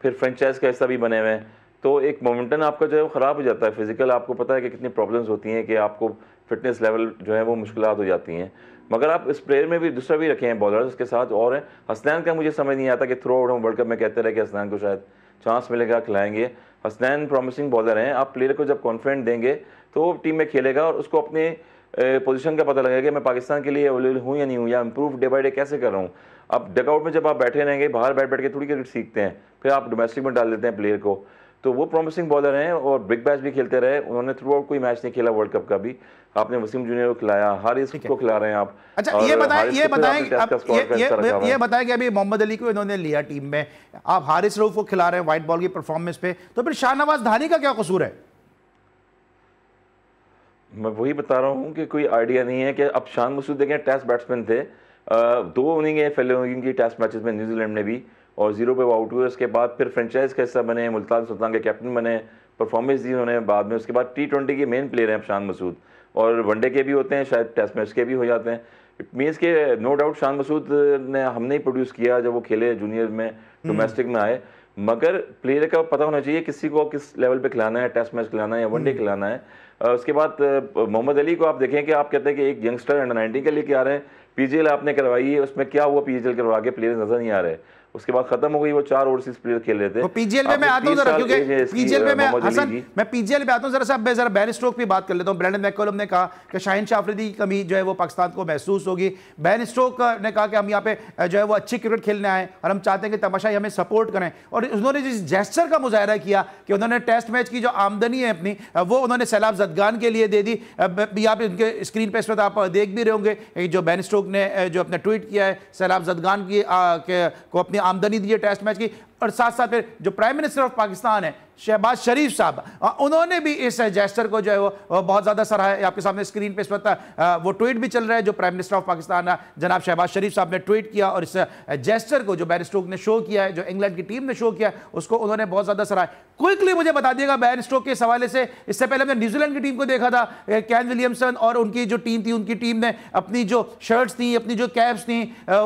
फिर फ्रेंचाइज का हिस्सा भी बने हुए हैं तो एक मोमेंटन आपका जो है वो ख़राब हो जाता है फिजिकल आपको पता है कि कितनी प्रॉब्लम्स होती हैं कि आपको फिटनेस लेवल जो है वो मुश्किल हो जाती हैं मगर आप इस प्लेयर में भी दूसरा भी रखे हैं बॉलर उसके साथ और हैं हसनैन का मुझे समझ नहीं आता कि थ्रू आउट हम वर्ल्ड कप में कहते रहे कि हसनैन को शायद चांस मिलेगा खिलाएंगे हसनैन प्रॉमिसिंग बॉलर हैं आप प्लेयर को जब कॉन्फिडेंट देंगे तो वो टीम में खेलेगा और उसको अपने पोजीशन का पता लगेगा कि मैं पाकिस्तान के लिए अवेलेबल हूँ या नहीं हूँ या इम्प्रूव डे बाई डे कैसे कर रहा हूँ अब डकआउट में जब आप बैठे रहेंगे बाहर बैठ बैठ के थोड़ी क्रिकेट सीखते हैं फिर आप डोमेस्टिक में डाल देते हैं प्लेयर को तो वो प्रॉमिसिंग बॉलर हैं और बिग बैच भी खेलते रहे उन्होंने थ्रू आउट कोई मैच नहीं खेला वर्ल्ड कप का भी आपने वसीम जूनियर को खिलाया हारिस को खिला रहे हैं आप अच्छा ये बताया कि अभी मोहम्मद अली को इन्होंने लिया टीम में आप हारिस रूफ को खिला रहे हैं व्हाइट बॉल की परफॉर्मेंस पे तो फिर शाहनवाज धानी का क्या कसूर है मैं वही बता रहा हूँ कि कोई आइडिया नहीं है कि अब शान मसूद देखें टेस्ट बैट्समैन थे दो ओवनिंग फैले ओवनिंग की टेस्ट मैचेस में न्यूजीलैंड ने भी और जीरो पे वो आउट हुए उसके बाद फिर फ्रेंचाइज का हिस्सा बने मुल्तान सुल्तान के कैप्टन बने परफॉर्मेंस दी उन्होंने बाद में उसके बाद टी ट्वेंटी के मेन प्लेयर हैं शान मसूद और वनडे के भी होते हैं शायद टेस्ट मैच के भी हो जाते हैं इट मीन्स के नो डाउट शान मसूद ने हमने ही प्रोड्यूस किया जब वो खेले जूनियर में डोमेस्टिक हम्म। में आए मगर प्लेयर का पता होना चाहिए किसी को किस लेवल पे खिलाना है टेस्ट मैच खिलाना है या वनडे हम्म। खिलाना है उसके बाद मोहम्मद अली को आप देखें कि आप कहते हैं कि एक यंगस्टर अंडर नाइनटीन के लेके आ रहे हैं पीजीएल आपने करवाई है उसमें क्या हुआ पीजीएल करवा के प्लेयर नज़र नहीं आ रहे उसके बाद खत्म हो गई वो चार ओवरसीज प्लेयर खेल रहे थे पीजीएल पे मैं आता हूँ जरा क्योंकि पीजीएल पे मैं मैं पीजीएल पे आता हूं जरा जरा बैन स्ट्रोक भी बात कर लेता हूँ ब्रैंडन मैकोलम ने कहा कि शाहिन शाफरीदी की कमी जो है वो पाकिस्तान को महसूस होगी बैन स्ट्रोक ने कहा कि हम यहाँ पे जो है वो अच्छी क्रिकेट खेलने आए और हम चाहते हैं कि तमाशाई हमें सपोर्ट करें और उन्होंने जिस जेस्टर का मुजाहरा किया कि उन्होंने टेस्ट मैच की जो आमदनी है अपनी वो उन्होंने सैलाब जदगान के लिए दे दी आप उनके स्क्रीन पे इस आप देख भी रहे होंगे जो बैन स्ट्रोक ने जो अपने ट्वीट किया है सैलाब जदगान की को अपनी आमदनी दी है टेस्ट मैच की और साथ साथ फिर जो प्राइम मिनिस्टर ऑफ पाकिस्तान है शहबाज शरीफ साहब उन्होंने भी इस जेस्टर को जो है वो बहुत ज़्यादा सराहा आपके सामने स्क्रीन पे इस वक्त वो ट्वीट भी चल रहा है जो प्राइम मिनिस्टर ऑफ पाकिस्तान जनाब शहबाज शरीफ साहब ने ट्वीट किया और इस जेस्टर को जो बैन स्टोक ने शो किया है जो इंग्लैंड की टीम ने शो किया उसको उन्होंने बहुत ज़्यादा सराहा क्विकली मुझे बता दिएगा बैन स्टोक के हवाले से इससे पहले हमने न्यूजीलैंड की टीम को देखा था कैन विलियमसन और उनकी जो टीम थी उनकी टीम ने अपनी जो शर्ट्स थी अपनी जो कैब्स थी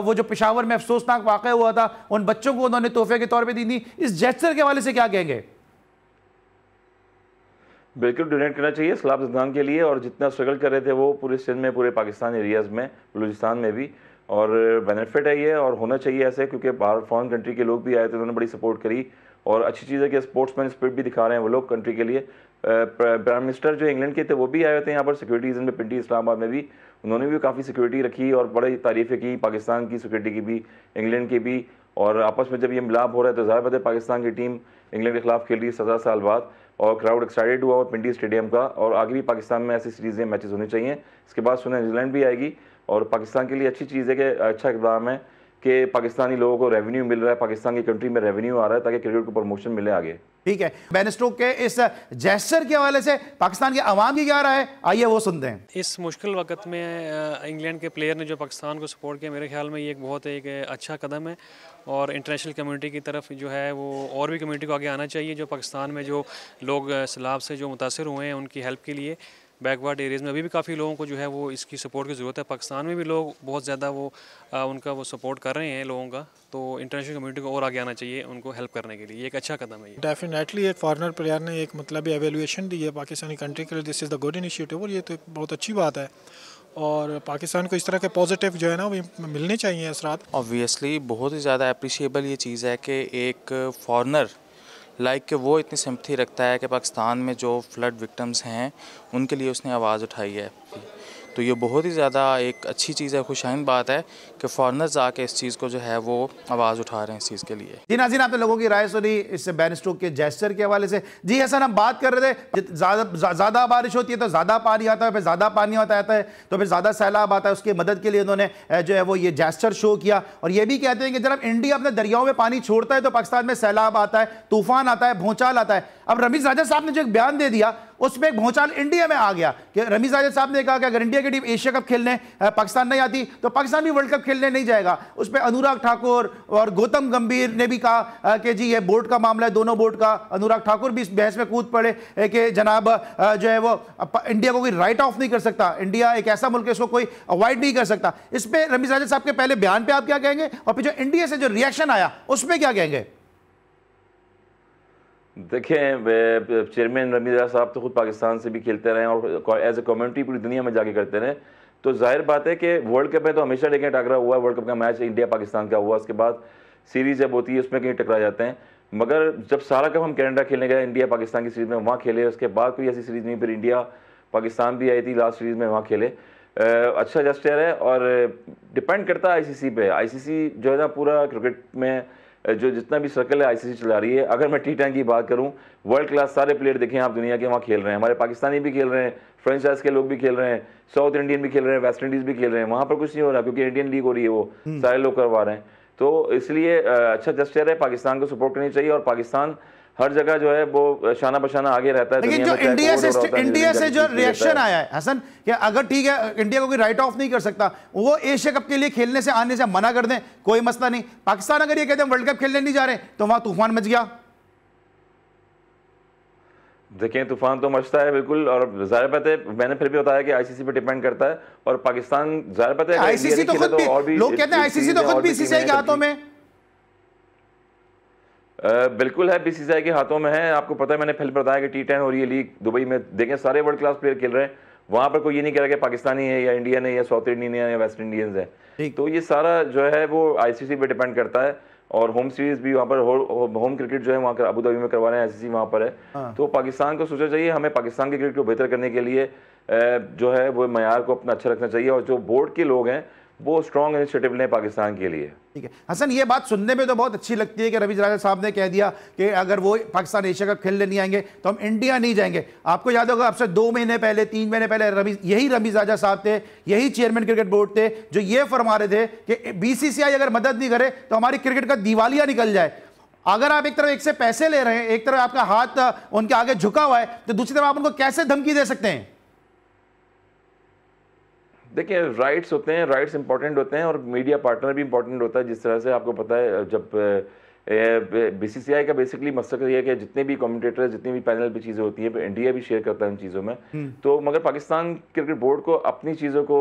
वो जो पिशावर में अफसोसनाक वाक़ हुआ था उन बच्चों को उन्होंने तोहफे के तौर रुपए दी थी इस जेस्टर के हवाले से क्या कहेंगे बिल्कुल डोनेट करना चाहिए सलाब जिंदान के लिए और जितना स्ट्रगल कर रहे थे वो पूरे सिंध में पूरे पाकिस्तान एरियाज़ में बलूचिस्तान में भी और बेनिफिट है ये और होना चाहिए ऐसे क्योंकि बाहर फॉरन कंट्री के लोग भी आए थे उन्होंने बड़ी सपोर्ट करी और अच्छी चीज़ है कि स्पोर्ट्समैन स्पिरिट भी दिखा रहे हैं वो लोग कंट्री के लिए प्राइम मिनिस्टर जो इंग्लैंड के थे वो भी आए थे यहाँ पर सिक्योरिटी रीजन में पिंडी इस्लामाबाद में भी उन्होंने भी काफ़ी सिक्योरिटी रखी और बड़ी तारीफ़ें की पाकिस्तान की सिक्योरिटी की भी इंग्लैंड की भी और आपस में जब ये मिलाप हो रहा है तो जाहिर बात है पाकिस्तान की टीम इंग्लैंड के खिलाफ खेल रही है सजा साल बाद और क्राउड एक्साइटेड हुआ और पिंडी स्टेडियम का और आगे भी पाकिस्तान में ऐसी सीरीज़ मैचेस होनी चाहिए इसके बाद सुना न्यूजीलैंड भी आएगी और पाकिस्तान के लिए अच्छी चीज़ है कि अच्छा इकदाम है कि पाकिस्तानी लोगों को रेवेन्यू मिल रहा है पाकिस्तान की कंट्री में रेवेन्यू आ रहा है ताकि क्रिकेट को प्रमोशन मिले आगे ठीक है बैनिस्टो के इस जेस्टर के हवाले से पाकिस्तान के अवाम की क्या रहा है आइए वो सुनते हैं इस मुश्किल वक्त में इंग्लैंड के प्लेयर ने जो पाकिस्तान को सपोर्ट किया मेरे ख्याल में ये एक बहुत एक अच्छा कदम है और इंटरनेशनल कम्युनिटी की तरफ जो है वो और भी कम्युनिटी को आगे आना चाहिए जो पाकिस्तान में जो लोग सैलाब से जो मुतासर हुए हैं उनकी हेल्प के लिए बैकवर्ड एरियाज़ में अभी भी काफ़ी लोगों को जो है वो इसकी सपोर्ट की ज़रूरत है पाकिस्तान में भी लोग बहुत ज़्यादा वो आ, उनका वो सपोर्ट कर रहे हैं लोगों का तो इंटरनेशनल कम्युनिटी को और आगे आना चाहिए उनको हेल्प करने के लिए ये एक अच्छा कदम है डेफिनेटली एक फॉरनर प्लेयर ने एक मतलब एवेलुएशन दी है पाकिस्तानी कंट्री के लिए this is the good initiative और ये तो बहुत अच्छी बात है और पाकिस्तान को इस तरह के पॉजिटिव जो है ना वो मिलने चाहिए असरात ऑब्वियसली बहुत ही ज़्यादा अप्रिशिएबल ये चीज़ है कि एक फॉरनर लाइक कि वो इतनी सिम्पथी रखता है कि पाकिस्तान में जो फ्लड विक्टम्स हैं उनके लिए उसने आवाज़ उठाई है तो ये बहुत ही ज़्यादा एक अच्छी चीज़ है खुशाइन बात है कि फॉरनर्स आके इस चीज़ को जो है वो आवाज़ उठा रहे हैं इस चीज़ के लिए जी नाजिन आपने लोगों की राय सुनी इससे स्टोक के जेस्टर के हवाले से जी ऐसा हम बात कर रहे थे ज़्यादा जा, बारिश होती है तो ज़्यादा पानी आता है फिर ज़्यादा पानी आता है तो फिर ज़्यादा सैलाब आता है उसकी मदद के लिए उन्होंने जो है वो ये जेस्टर शो किया और ये भी कहते हैं कि जब इंडिया अपने दरियाओं में पानी छोड़ता है तो पाकिस्तान में सैलाब आता है तूफान आता है भूचाल आता है अब रमीश राजा साहब ने जो एक बयान दे दिया उसमें एक भोचाल इंडिया में आ गया कि रमीज आजाद साहब ने कहा कि अगर इंडिया की टीम एशिया कप खेलने पाकिस्तान नहीं आती तो पाकिस्तान भी वर्ल्ड कप खेलने नहीं जाएगा उस पर अनुराग ठाकुर और गौतम गंभीर ने भी कहा कि जी ये बोर्ड का मामला है दोनों बोर्ड का अनुराग ठाकुर भी इस बहस में कूद पड़े कि जनाब जो है वो इंडिया को कोई राइट ऑफ नहीं कर सकता इंडिया एक ऐसा मुल्क है इसको कोई अवॉइड नहीं कर सकता इस पर रमीज आजाद साहब के पहले बयान पर आप क्या कहेंगे और फिर जो इंडिया से जो रिएक्शन आया उसमें क्या कहेंगे देखें चेयरमैन रमीदा साहब तो खुद पाकिस्तान से भी खेलते रहें और एज ए कम्युनिटी पूरी दुनिया में जाके करते रहे तो जाहिर बात है कि वर्ल्ड कप में तो हमेशा लेकिन टकरा हुआ है वर्ल्ड कप का मैच इंडिया पाकिस्तान का हुआ उसके बाद सीरीज़ जब होती है उसमें कहीं टकरा जाते हैं मगर जब सारा कप हम कैनेडा खेलने गए इंडिया पाकिस्तान की सीरीज़ में वहाँ खेले उसके बाद कोई ऐसी सीरीज़ नहीं फिर इंडिया पाकिस्तान भी आई थी लास्ट सीरीज़ में वहाँ खेले अच्छा जस्टर है और डिपेंड करता है आई पे सी जो है ना पूरा क्रिकेट में जो जितना भी सर्कल है आईसीसी चला रही है अगर मैं टी टेन की बात करूं वर्ल्ड क्लास सारे प्लेयर देखें आप दुनिया के वहाँ खेल रहे हैं हमारे पाकिस्तानी भी खेल रहे हैं फ्रेंचाइज के लोग भी खेल रहे हैं साउथ इंडियन भी खेल रहे हैं वेस्ट इंडीज़ भी खेल रहे हैं वहाँ पर कुछ नहीं हो रहा क्योंकि इंडियन लीग हो रही है वो हम्म। सारे लोग करवा रहे हैं तो इसलिए अच्छा जस्टर है पाकिस्तान को सपोर्ट करनी चाहिए और पाकिस्तान हर जगह जो है वो शाना बशाना आगे रहता है जो इंडिया से इंडिया से जो रिएक्शन आया है हसन अगर ठीक है इंडिया को कोई राइट ऑफ नहीं कर सकता वो एशिया कप के लिए खेलने से आने से मना कर दें कोई मसला नहीं पाकिस्तान अगर ये कहते हैं वर्ल्ड कप खेलने नहीं जा रहे तो वहां तूफान मच गया देखें तूफान तो मचता है बिल्कुल और जाहिर पता है मैंने फिर भी बताया कि आईसीसी पे डिपेंड करता है और पाकिस्तान जाहिर पता है आईसीसी तो खुद तो भी लोग कहते हैं आईसीसी तो खुद भी सीसीआई के हाथों में बिल्कुल है बी के हाथों में है आपको पता है मैंने पहले बताया कि टी टेन और ये लीग दुबई में देखें सारे वर्ल्ड क्लास प्लेयर खेल रहे हैं वहाँ पर कोई ये नहीं कह रहा कि पाकिस्तानी है या इंडियन है या साउथ इंडियन है या वेस्ट इंडियंस है तो ये सारा जो है वो आईसीसी पे डिपेंड करता है और होम सीरीज भी वहाँ पर हो होम क्रिकेट जो है वहाँ अबू धाबी में करवा रहे हैं आईसीसी वहाँ पर है हाँ। तो पाकिस्तान को सोचना चाहिए हमें पाकिस्तान के क्रिकेट को बेहतर करने के लिए जो है वो मैार को अपना अच्छा रखना चाहिए और जो बोर्ड के लोग हैं वो स्ट्रॉन्ग इनिशिएटिव लें पाकिस्तान के लिए ठीक है हसन ये बात सुनने में तो बहुत अच्छी लगती है कि रवि राजा साहब ने कह दिया कि अगर वो पाकिस्तान एशिया कप खेलने नहीं आएंगे तो हम इंडिया नहीं जाएंगे आपको याद होगा आपसे दो महीने पहले तीन महीने पहले रवि यही रवि राजा साहब थे यही चेयरमैन क्रिकेट बोर्ड थे जो ये फरमा रहे थे कि बीसीसीआई अगर मदद नहीं करे तो हमारी क्रिकेट का दिवालिया निकल जाए अगर आप एक तरफ एक से पैसे ले रहे हैं एक तरफ आपका हाथ उनके आगे झुका हुआ है तो दूसरी तरफ आप उनको कैसे धमकी दे सकते हैं देखिए राइट्स होते हैं राइट्स इंपॉर्टेंट होते हैं और मीडिया पार्टनर भी इंपॉर्टेंट होता है जिस तरह से आपको पता है जब बी आई का बेसिकली मकसद ये है कि जितने भी कॉमेंटेटर जितनी भी पैनल पे चीज़ें होती हैं इंडिया भी शेयर करता है उन चीज़ों में हम्म। तो मगर पाकिस्तान क्रिकेट बोर्ड को अपनी चीज़ों को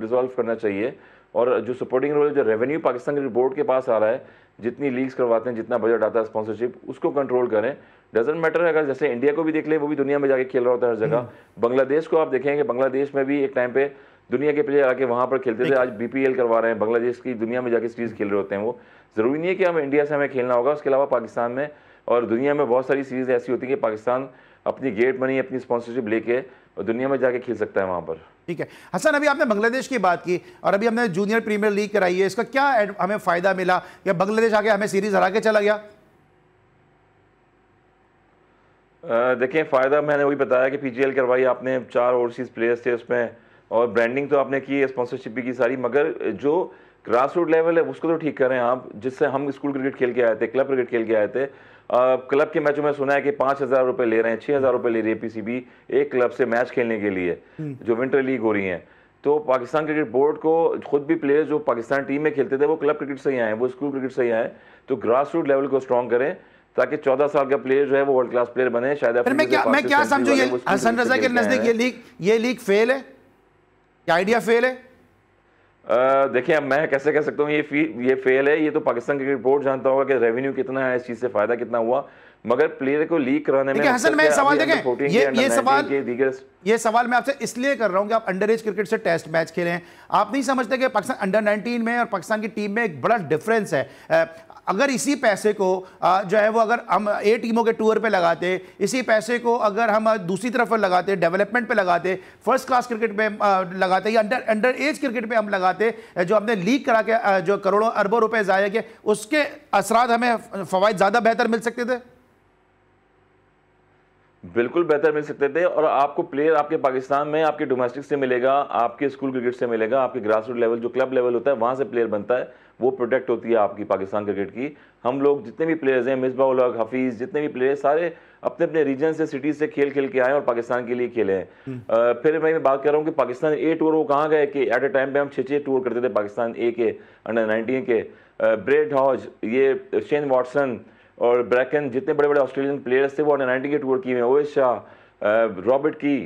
डिजॉल्व करना चाहिए और जो सपोर्टिंग रोल जो रेवेन्यू पाकिस्तान क्रिकेट बोर्ड के पास आ रहा है जितनी लीग्स करवाते हैं जितना बजट आता है स्पॉन्सरशिप उसको कंट्रोल करें डजेंट मैटर अगर जैसे इंडिया को भी देख लें वो भी दुनिया में जाके खेल रहा होता है हर जगह हम्म। बांग्लादेश को आप देखेंगे बांग्लादेश में भी एक टाइम पे दुनिया के प्लेयर आके वहाँ पर खेलते थे आज बीपीएल करवा रहे हैं बांग्लादेश की दुनिया में जाके सीरीज़ खेल रहे होते हैं वो ज़रूरी नहीं है कि हम इंडिया से हमें खेलना होगा उसके अलावा पाकिस्तान में और दुनिया में बहुत सारी सीरीज़ ऐसी होती है कि पाकिस्तान अपनी गेट मनी अपनी स्पॉन्सरशिप लेके दुनिया में जाके खेल सकता है वहाँ पर ठीक है हसन अभी आपने बांग्लादेश की बात की और अभी हमने जूनियर प्रीमियर लीग कराई है इसका क्या हमें फ़ायदा मिला या बांग्लादेश आगे हमें सीरीज़ हरा के चला गया देखिए फ़ायदा मैंने वही बताया कि पीजीएल करवाई आपने चार ओवरसीज़ प्लेयर्स थे उसमें और ब्रांडिंग तो आपने की है स्पॉन्सरशिप भी की सारी मगर जो ग्रास रूट लेवल है उसको तो ठीक करें आप जिससे हम स्कूल क्रिकेट खेल के आए थे क्लब क्रिकेट खेल के आए थे क्लब के मैचों में सुना है कि पांच हज़ार रुपए ले रहे हैं छह हज़ार रुपये ले रही है पीसीबी एक क्लब से मैच खेलने के लिए हम्म। जो विंटर लीग हो रही है तो पाकिस्तान क्रिकेट बोर्ड को खुद भी प्लेयर जो पाकिस्तान टीम में खेलते थे वो क्लब क्रिकेट से ही आए वो स्कूल क्रिकेट से ही आए तो ग्रास रूट लेवल को स्ट्रॉन्ग करें ताकि 14 साल का प्लेयर जो है वो वर्ल्ड क्लास प्लेयर बने शायद मैं क्या मैं क्या समझू हसन रजा के नजदीक ये लीग ये लीग फेल है क्या आइडिया फेल है देखिए अब मैं कैसे कह सकता हूँ ये फी ये फेल है ये तो पाकिस्तान की रिपोर्ट जानता होगा कि रेवेन्यू कितना है इस चीज़ से फायदा कितना हुआ मगर प्लेयर को लीक कराने में हसन मतलब मैं सवाल देखें ये ये सवाल ये सवाल मैं आपसे इसलिए कर रहा हूँ कि आप अंडर एज क्रिकेट से टेस्ट मैच खेले हैं आप नहीं समझते कि पाकिस्तान अंडर 19 में और पाकिस्तान की टीम में एक बड़ा डिफरेंस है अगर इसी पैसे को जो है वो अगर हम ए टीमों के टूर पे लगाते इसी पैसे को अगर हम दूसरी तरफ लगाते डेवलपमेंट पे लगाते फर्स्ट क्लास क्रिकेट पे लगाते या अंडर अंडर एज क्रिकेट पे हम लगाते जो हमने लीग करा के जो करोड़ों अरबों रुपए ज़ाया किए उसके असरा हमें फ़वाद ज़्यादा बेहतर मिल सकते थे बिल्कुल बेहतर मिल सकते थे और आपको प्लेयर आपके पाकिस्तान में आपके डोमेस्टिक से मिलेगा आपके स्कूल क्रिकेट से मिलेगा आपके ग्रास रूट लेवल जो क्लब लेवल होता है वहाँ से प्लेयर बनता है वो प्रोटेक्ट होती है आपकी पाकिस्तान क्रिकेट की हम लोग जितने भी प्लेयर्स हैं मिसबा उलग हफीज़ जितने भी प्लेयर्स सारे अपने अपने रीजन से सिटीज़ से खेल खेल के आए और पाकिस्तान के लिए खेले हैं हम्म। फिर मैं बात कर रहा हूँ कि पाकिस्तान ए टूर वो कहाँ गए कि एट ए टाइम पे हम छः छः टूर करते थे पाकिस्तान ए के अंडर नाइनटीन के ब्रेड हॉज ये शेन वाटसन और ब्रैकन जितने बड़े बड़े ऑस्ट्रेलियन प्लेयर्स थे वो अंडर नाइनटीन के टूर किए हैं ओएस शाह रॉबर्ट की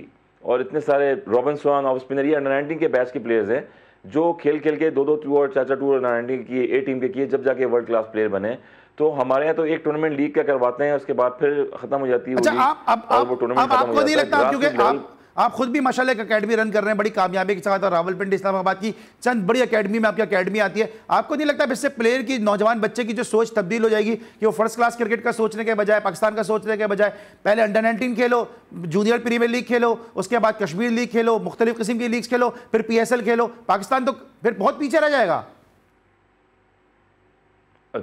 और इतने सारे रॉबिन सोन ऑफ स्पिनर ये अंडर नाइनटीन के बैच के प्लेयर्स हैं जो खेल खेल के दो दो टू और चार चार टू और नाइनटीन किए ए टीम के किए जब जाके वर्ल्ड क्लास प्लेयर बने तो हमारे यहाँ तो एक टूर्नामेंट लीग का करवाते हैं उसके बाद फिर खत्म हो जाती है अच्छा, आप, आप, आप, वो टूर्नामेंट आप खुद भी माशाला एक अकेडमी रन कर रहे हैं बड़ी कामयाबी के साथ और रावलपिंडी इस्लामाबाद की चंद बड़ी अकेडमी में आपकी अकेडमी आती है आपको नहीं लगता इससे प्लेयर की नौजवान बच्चे की जो सोच तब्दील हो जाएगी कि वो फर्स्ट क्लास क्रिकेट का सोचने के बजाय पाकिस्तान का सोचने के बजाय पहले अंडर नाइनटीन खेलो जूनियर प्रीमियर लीग खेलो उसके बाद कश्मीर लीग खेलो मुख्तलिफ किस्म की लीग खेलो फिर पी खेलो पाकिस्तान तो फिर बहुत पीछे रह जाएगा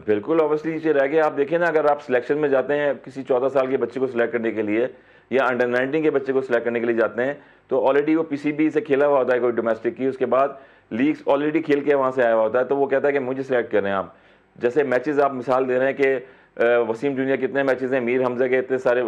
बिल्कुल ऑब्वियसली ये रह गया आप देखें ना अगर आप सिलेक्शन में जाते हैं किसी चौदह साल के बच्चे को सिलेक्ट करने के लिए या अंडर 19 के बच्चे को सिलेक्ट करने के लिए जाते हैं तो ऑलरेडी वो पीसीबी से खेला हुआ होता है कोई डोमेस्टिक की उसके बाद लीग्स ऑलरेडी खेल के वहाँ से आया हुआ होता है तो वो कहता है कि मुझे सिलेक्ट करें आप जैसे मैचेस आप मिसाल दे रहे हैं कि वसीम जूनियर कितने मैचेस हैं मीर हमजा के इतने सारे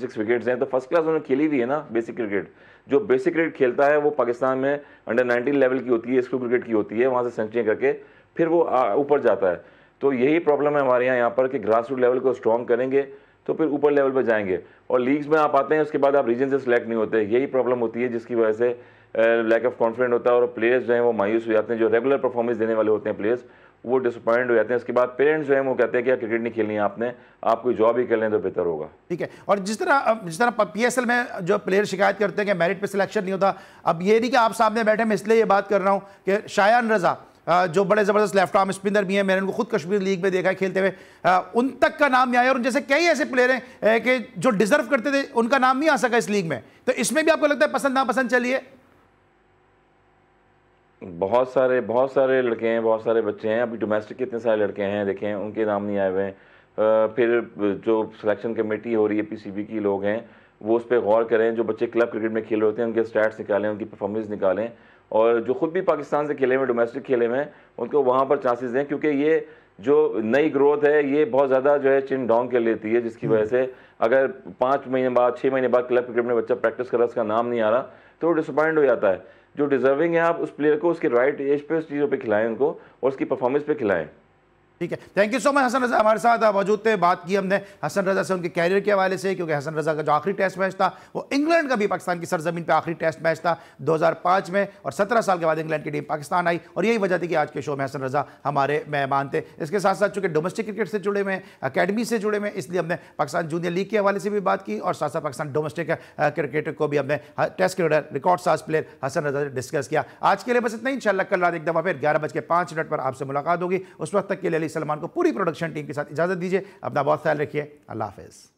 सिक्स विकेट्स हैं तो फर्स्ट क्लास उन्होंने खेली हुई है ना बेसिक क्रिकेट जो बेसिक क्रिकेट खेलता है वो पाकिस्तान में अंडर नाइनटीन लेवल की होती है स्कूल क्रिकेट की होती है वहाँ से सेंचुरी करके फिर वो ऊपर जाता है तो यही प्रॉब्लम है हमारे यहाँ यहाँ पर कि ग्रास रूट लेवल को स्ट्रॉन्ग करेंगे तो फिर ऊपर लेवल पर जाएंगे और लीग्स में आप आते हैं उसके बाद आप रीजन से सिलेक्ट नहीं होते यही प्रॉब्लम होती है जिसकी वजह से लैक ऑफ कॉन्फिडेंट होता है और प्लेयर्स जो हैं वो मायूस हो जाते हैं जो रेगुलर परफॉर्मेंस देने वाले होते हैं प्लेयर्स वो डिसअपॉइंट हो जाते हैं उसके बाद पेरेंट्स जो हैं वो कहते हैं कि क्रिकेट नहीं खेलनी है आपने आप कोई जॉब ही कर लें तो बेहतर होगा ठीक है और जिस तरह जिस तरह पीएसएल में जो प्लेयर शिकायत करते हैं कि मेरिट पे सिलेक्शन नहीं होता अब ये नहीं कि आप सामने बैठे मैं इसलिए ये बात कर रहा हूँ कि शायान रजा जो बड़े ज़बरदस्त लेफ्ट आर्म स्पिनर भी हैं मैंने उनको खुद कश्मीर लीग में देखा है खेलते हुए उन तक का नाम नहीं आया और जैसे कई ऐसे प्लेयर हैं कि जो डिज़र्व करते थे उनका नाम नहीं आ सका इस लीग में तो इसमें भी आपको लगता है पसंद नापसंद चलिए बहुत सारे बहुत सारे लड़के हैं बहुत सारे बच्चे हैं अभी डोमेस्टिक इतने सारे लड़के हैं देखें उनके नाम नहीं आए हुए हैं फिर जो सिलेक्शन कमेटी हो रही है पीसीबी की लोग हैं वो उस पर गौर करें जो बच्चे क्लब क्रिकेट में खेल रहे होते हैं उनके स्टैट्स निकालें उनकी परफॉर्मेंस निकालें और जो खुद भी पाकिस्तान से खेले हुए डोमेस्टिक खेले हुए हैं उनको वहाँ पर चांसेस दें क्योंकि ये जो नई ग्रोथ है ये बहुत ज़्यादा जो है चिन डोंग कर लेती है जिसकी वजह हम्म। से अगर पाँच महीने बाद छः महीने बाद क्लब क्रिकेट में बच्चा प्रैक्टिस कर रहा है उसका नाम नहीं आ रहा तो वो डिसअपॉइंट हो जाता है जो डिजर्विंग है आप उस प्लेयर को उसके राइट एज पे उस चीज़ों पर खिलाएं उनको और उसकी परफॉर्मेंस पर खिलाएं ठीक है thank you so much Hasan Raza हमारे साथ मौजूद थे बात की हमने हसन रजा से उनके कैरियर के हवाले से क्योंकि हसन रजा का जो आखिरी टेस्ट मैच था वो इंग्लैंड का भी पाकिस्तान की सरजमीन पर आखिरी टेस्ट मैच था 2005 में और 17 साल के बाद इंग्लैंड की टीम पाकिस्तान आई और यही वजह थी कि आज के शो में हसन रजा हमारे मेहमान थे इसके साथ साथ चूंकि डोमेस्टिक क्रिकेट से जुड़े हुए अकेडमी से जुड़े हुए इसलिए हमने पाकिस्तान जूनियर लीग के हवाले से भी बात की और साथ साथ पाकिस्तान डोमेस्टिक क्रिकेट को भी हमने टेस्ट क्रिकेटर रिकॉर्ड साज प्लेयर हसन रजा ने डिस्कस किया आज के लिए बस इतना ही इन कल रात एक दफा फिर ग्यारह बज के पाँच मिनट पर आपसे मुलाकात होगी उस वक्त तक के लिए सलमान को पूरी प्रोडक्शन टीम के साथ इजाज़त दीजिए अपना बहुत ख्याल रखिए अल्लाह हाफिज़